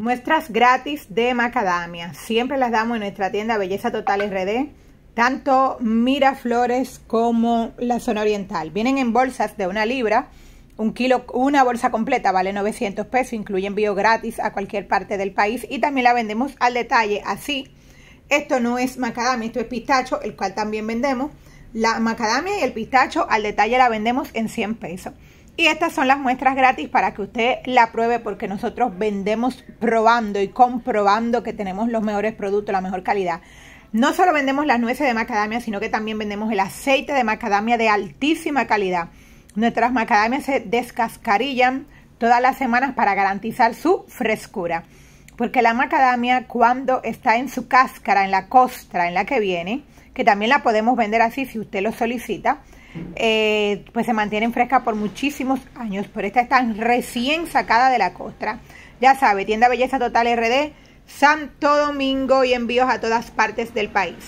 Muestras gratis de macadamia. Siempre las damos en nuestra tienda Belleza Total RD. Tanto Miraflores como la zona oriental. Vienen en bolsas de una libra. Un kilo, una bolsa completa vale 900 pesos. Incluye envío gratis a cualquier parte del país. Y también la vendemos al detalle. Así, esto no es macadamia, esto es pistacho, el cual también vendemos. La macadamia y el pistacho al detalle la vendemos en 100 pesos. Y estas son las muestras gratis para que usted la pruebe porque nosotros vendemos probando y comprobando que tenemos los mejores productos, la mejor calidad. No solo vendemos las nueces de macadamia, sino que también vendemos el aceite de macadamia de altísima calidad. Nuestras macadamias se descascarillan todas las semanas para garantizar su frescura. Porque la macadamia cuando está en su cáscara, en la costra, en la que viene, que también la podemos vender así si usted lo solicita, eh, pues se mantienen fresca por muchísimos años, pero esta tan recién sacada de la costra. Ya sabe, tienda Belleza Total RD, Santo Domingo y envíos a todas partes del país.